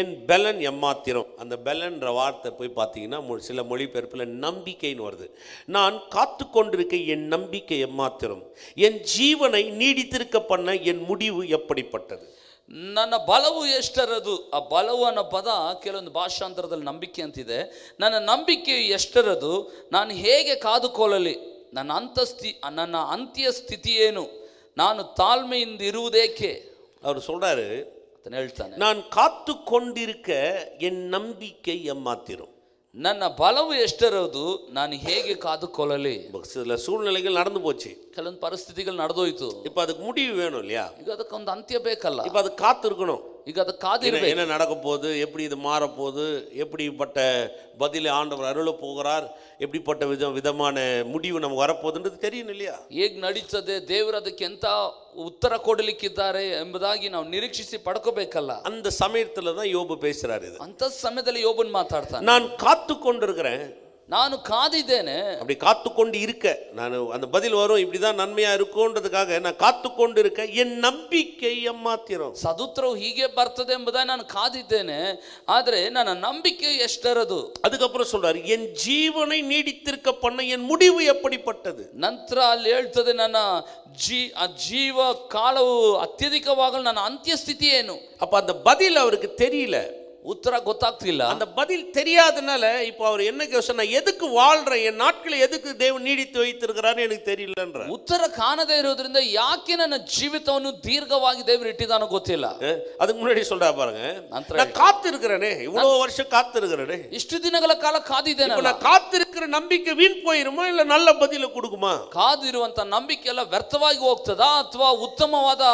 என் பெலன் எம்மாத்திரம் அந்த பெலன்ற வார்த்தை போய் பார்த்தீங்கன்னா சில மொழிபெயர்ப்பில் நம்பிக்கைன்னு வருது நான் காத்து கொண்டிருக்க என் நம்பிக்கை எம்மாத்திரம் என் ஜீவனை நீடித்திருக்க பண்ண என் முடிவு எப்படிப்பட்டது ನನ್ನ ಬಲವು ಎಷ್ಟರದು ಆ ಬಲವು ಅನ್ನೋ ಪದ ಕೆಲವೊಂದು ಭಾಷಾಂತರದಲ್ಲಿ ನಂಬಿಕೆ ಅಂತಿದೆ ನನ್ನ ನಂಬಿಕೆ ಎಷ್ಟರದು ನಾನು ಹೇಗೆ ಕಾದುಕೊಳ್ಳಲಿ ನನ್ನ ಅಂತಸ್ತಿ ನನ್ನ ಅಂತ್ಯ நான் ಏನು ನಾನು ತಾಳ್ಮೆಯಿಂದ ಇರುವುದೇಕೆ ಅವರು நான் காத்து கொண்டிருக்க என் நம்பிக்கை எம்மாத்திரம் நான் பலவு எஷ்டரவது நான் ஹேகி காது கொள்ளலி சில சூழ்நிலைகள் நடந்து போச்சு சில பரிஸ்திகள் நடந்து வைத்து இப்போ அதுக்கு முடிவு வேணும் இல்லையா இது அதுக்கு வந்து அந்தியபே கல்ல இப்போ அது காத்து இருக்கணும் ಈಗ ಅದು ಕಾದಿರಬೇಕು என்ன நடக்க போகுது எப்படி இது மாறப்போகுது எப்படிப்பட்ட பதில் ஆண்டவர் அருள போகிறார் எப்படிப்பட்ட வித விதமான முடிவு நமக்கு வரப்போகுதுன்றது தெரியும் இல்லையா ಹೇಗೆ ನಡೀತದೆ ದೇವರು ಅದಕ್ಕೆ ಎಂತ ಉತ್ತರ ಕೊಡಲಿಕ್ಕಿದ್ದಾರೆ ಎಂಬುದಾಗಿ ನಾವು ನಿರೀಕ್ಷಿಸಿ ಪಡ್ಕೋಬೇಕಲ್ಲ அந்த சமயத்தில் தான் யோபு பேசுகிறார் இது ಅಂತ ಸಮಯದಲ್ಲಿ ಯೋಬನ್ ಮಾತಾಡ್ತಾನೆ நான் காத்து கொண்டிருக்கிறேன் நானும் காதிதேனே அப்படி காத்துக்கொண்டு இருக்க நான் அந்த பதில் வரும் இப்படிதான் நன்மையா இருக்கும்ன்றதுக்காக நான் காத்துக்கொண்டு இருக்க என் நம்பிக்கை எம்மாத்திரம் சதுத்திரம் ஹீகே ಬರ್ತದೆ என்பதை நான் காதித்தேனே ஆதரே நான் நம்பிக்கை எஷ்டரது அதுக்கப்புறம் சொல்றாரு என் ஜீவனை நீடித்திருக்க பண்ண என் முடிவு எப்படிப்பட்டது நந்திரால் ಅಲ್ಲಿ ಹೇಳ್ತದೆ ஜீ ಜೀ ಆ ಜೀವ நான் அந்தியஸ்தி ஏனும் அப்ப அந்த பதில் அவருக்கு தெரியல ಉತ್ತರ ಗೊತ್ತಾಗ್ತಿಲ್ಲ அந்த பதில் தெரியாதனால இப்போ அவர் என்ன யோசனை எதுக்கு வாழ்றேன் என் நாட்களை எதுக்கு தேவன் நீடித்து வைத்திருக்கிறான்னு எனக்கு தெரியಲன்ற உத்தர ಕಾಣದೇ ಇರೋದ್ರಿಂದ ಯಾಕೆ ನನ್ನ ಜೀವಿತವನ್ನು ದೀರ್ಘವಾಗಿ ದೇವರು ಇಟ್ಟಿದಾನೋ அதுக்கு முன்னாடி சொல்றா பாருங்க நான் காத்திருக்கிறேனே இவ்வளவு வருஷம் காத்திருக்கிறேனே ಇಷ್ಟು ದಿನಗಳ ಕಾಲ ಕಾದಿದ್ದೇನೆ நான் காத்திருக்கிற நம்பிக்கை வீண் போயிருமா இல்ல நல்ல பதில கொடுக்குமா ಕಾದಿರುವಂತ நம்பிக்கை எல்லாம் ವ್ಯರ್ಥವಾಗಿ ಹೋಗ್ತದಾ ಅಥವಾ உத்தமவாதா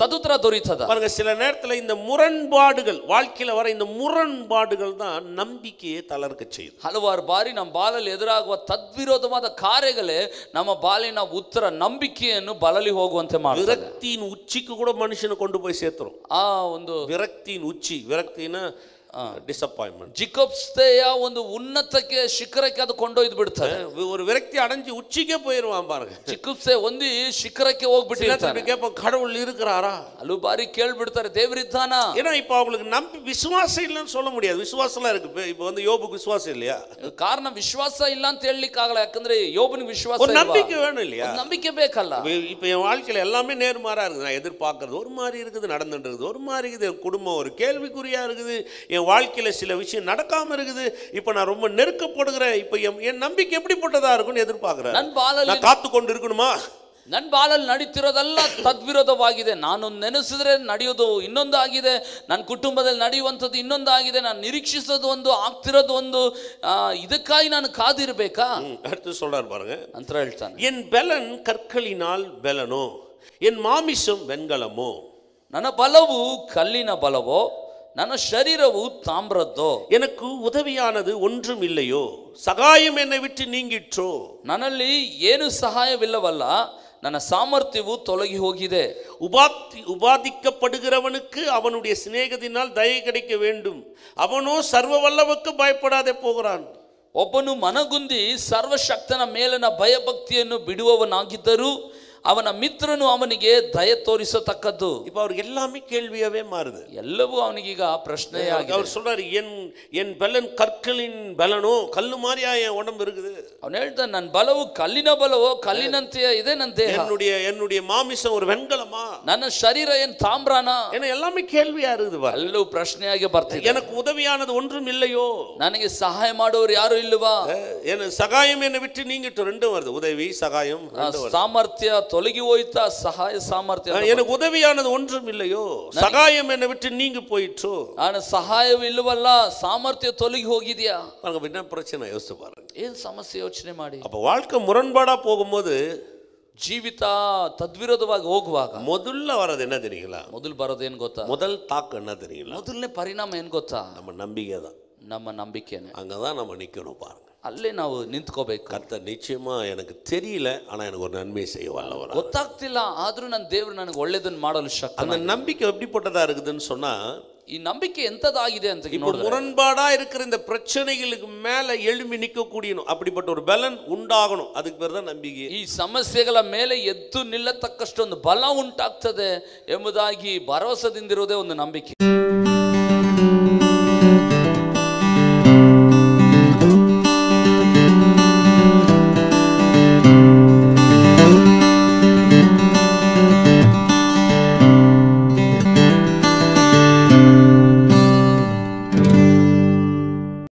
ಸದುತ್ರ ದೊರೀತದ பாருங்க சில நேரத்துல இந்த முரண்பாடுகள் வாழ்க்கையில வர ವರ ಇಂದ ಮುರಣ್ಪಾಡುಗಳನ್ನ ನಂಬಿಕೆಯೇ ತಲರ್ಕ செய்யுது ಹಲವಾರು ಬಾರಿ ನಮ್ಮ ಬಾಲಲ್ಲಿ ಎದುರಾಗುವ ತದ್ವಿರೋಧವಾದ ಕಾರ್ಯಗಳೇ ನಮ್ಮ ಬಾಲಿನ ಉತ್ತರ ನಂಬಿಕೆಯನ್ನು ಬಲಲಿ ಹೋಗುವಂತೆ ಮಾಡಿ ವಿರಕ್ತಿನ ಉಚ್ಚಿಕ್ಕೂ ಕೂಡ ಮನುಷ್ಯನ ಕೊಂಡು ಹೋಗಿ ಸೇರ್ತರು ಆ ಒಂದು ವಿರಕ್ತಿನ ಉಚ್ಚಿ ವಿರಕ್ತಿನ ಡಿಸಪಾಯಿಂಟ್ಮೆಂಟ್ ಜಿಕೋಬ್ಸ್ತೆಯ ಒಂದು ಉನ್ನತಕ್ಕೆ ಶಿಖರಕ್ಕೆ ಅದು ಕೊಂಡೊಯ್ದು ಬಿಡ್ತಾರೆ ஒரு விரக்தி அடைஞ்சு உச்சிக்கே போயிடுவான் பாருங்க ಜಿಕೋಬ್ಸ್ತೆ ಒಂದು ಶಿಖರಕ್ಕೆ ಹೋಗ್ಬಿಟ್ಟಿರ್ತಾರೆ கேட்போம் கடவுள் இருக்கிறாரா ಹಲವು ಬಾರಿ ಕೇಳ್ಬಿಡ್ತಾರೆ ದೇವರಿದ್ದಾನ ஏன்னா இப்போ அவங்களுக்கு நம்பி விசுவாசம் இல்லைன்னு சொல்ல முடியாது விசுவாசம்லாம் இருக்கு இப்போ வந்து யோபுக்கு விசுவாசம் இல்லையா ಕಾರಣ ವಿಶ್ವಾಸ ಇಲ್ಲ ಅಂತ ಹೇಳಲಿಕ್ಕೆ ಆಗಲ್ಲ ಯಾಕಂದ್ರೆ ಯೋಬನಿಗೆ ವಿಶ್ವಾಸ ஒரு நம்பிக்கை வேணும் இல்லையா நம்பிக்கை ಬೇಕಲ್ಲ இப்போ என் வாழ்க்கையில் எல்லாமே நேர்மாறாக இருக்குது நான் எதிர்பார்க்கறது ஒரு மாதிரி இருக்குது நடந்துட்டு இருக்குது ஒரு மாதிரி இருக்குது என் குடும்பம் ஒரு கேள்விக்குறியாக இருக்குது என் வாழ்க்கையில் சில விஷயம் நடக்காமல் இருக்குது இப்போ நான் ரொம்ப நெருக்கப்படுகிறேன் இப்போ என் என் நம்பிக்கை எப்படிப்பட்டதாக இருக்கும்னு எதிர்பார்க்குறேன் காத்து கொண்டு இருக்கணுமா நண்பாளல் நடித்திரதெல்லாம் தத்விரோதவாகிதே நான் ஒன்று நினைச்சதே நடியதோ இன்னொன்று ஆகிதே நான் குடும்பத்தில் நடிவந்தது இன்னொன்று ஆகிது நான் நிரீட்சிச்சது வந்து ஆக்திரது வந்து இதுக்காக நான் காது இருப்பேக்கா அடுத்து சொல்றார் பாருங்க என் பலன் கற்களினால் பலனோ என் மாமிசம் வெண்கலமோ நான் பலவு கல்லின பலவோ ನನ್ನ ಶರೀರವು தாமிரத்தோ எனக்கு உதவியானது ஒன்றும் இல்லையோ சகாயம் என்னை விட்டு நீங்கிற்றோ ஏனு சகாயம் ಸಹಾಯವಿಲ್ಲವಲ್ಲ ನನ್ನ சாமர்த்தியவு தொலகி ಹೋಗಿದೆ உபாத்தி உபாதிக்கப்படுகிறவனுக்கு அவனுடைய சிநேகத்தினால் தயை கிடைக்க வேண்டும் அவனோ சர்வ வல்லவுக்கு பயப்படாதே போகிறான் ಒಬ್ಬನು ಮನಗುಂದಿ ಸರ್ವಶಕ್ತನ ಮೇಲಿನ ಭಯಭಕ್ತಿಯನ್ನು ಬಿಡುವವನಾಗಿದ್ದರೂ ಅವನ ಮಿತ್ರನು தய ದಯ ತೋರಿಸತಕ್ಕದ್ದು இப்போ அவருக்கு எல்லாமே கேள்வியாவே மாறுது ಎಲ್ಲವೂ அவனுக்கு ಪ್ರಶ್ನೆಯಾಗಿದೆ அவர் சொல்றாரு என் என் பலன் கற்களின் பலனோ கல்லு மாதிரியா என் உடம்பு இருக்குது அவன் எழுத நன் பலவு கல்லின பலவோ கல்லினத்தைய இதே ನನ್ನ என்னுடைய என்னுடைய மாமிசம் ஒரு வெண்கலமா ನನ್ನ சரீர என் தாம்பிரானா என எல்லாமே கேள்வியா இருக்குது பாரு. பிரச்சனையாக பார்த்து எனக்கு உதவியானது ஒன்றும் இல்லையோ நனக்கு சಹಾಯ யாரும் இல்லவா ಇಲ್ಲವಾ சகாயம் என்னை விட்டு நீங்கிட்டு ரெண்டும் வருது உதவி சகாயம் சாமர்த்திய தொலகி ஓய்த்தா சகாய சாமர்த்தியம் எனக்கு உதவியானது ஒன்றும் இல்லையோ சகாயம் என்னை விட்டு நீங்க போயிற்று ஆனா சகாயம் இல்லவெல்லாம் சாமர்த்திய தொலகி ஹோகிதியா பாருங்க என்ன பிரச்சனை யோசிச்சு பாருங்க ஏன் சமஸ்தை யோசனை மாடி அப்ப வாழ்க்கை முரண்பாடா போகும்போது ஜீவிதா தத்விரோதமாக ஓகுவாக முதல்ல வரது என்ன தெரியுங்களா முதல் வரது என் கொத்தா முதல் தாக்கு என்ன தெரியுங்களா முதல்ல பரிணாமம் என்ன கோத்தா நம்ம நம்பிக்கை தான் நம்ம நம்பிக்கைன்னு அங்கே தான் நம்ம நிற்கணும் பாருங்கள் ಅಲ್ಲೇ ನಾವು ನಿಂತ್ಕೋಬೇಕು கர்த்தர் நிச்சயமாக எனக்கு தெரியல ஆனால் எனக்கு ஒரு நன்மை செய்ய வல்லவர் அவர். ಗೊತ್ತಾಗ್ತಿಲ್ಲ ಆದ್ರೂ ನನ್ನ ದೇವರು ನನಗೆ ಒಳ್ಳೇದನ್ನ அந்த நம்பிக்கை எப்படிப்பட்டதாக இருக்குதுன்னு சொன்னா ಈ ನಂಬಿಕೆ ಎಂತದಾಗಿದೆ ಅಂತ இருக்கிற இந்த பிரச்சனைகளுக்கு மேல எழும்பி நிக்க அப்படிப்பட்ட ஒரு பலன் உண்டாகணும் அதுக்கு பேர் தான் நம்பிக்கை ಈ ಸಮಸ್ಯೆಗಳ ಮೇಲೆ ಎದ್ದು ನಿಲ್ಲತಕ್ಕಷ್ಟೊಂದು ಬಲ ಉಂಟಾಗ್ತದೆ ಎಂಬುದಾಗಿ ಭರವಸೆದಿಂದಿರುವುದೇ ಒಂದು நம்பிக்கை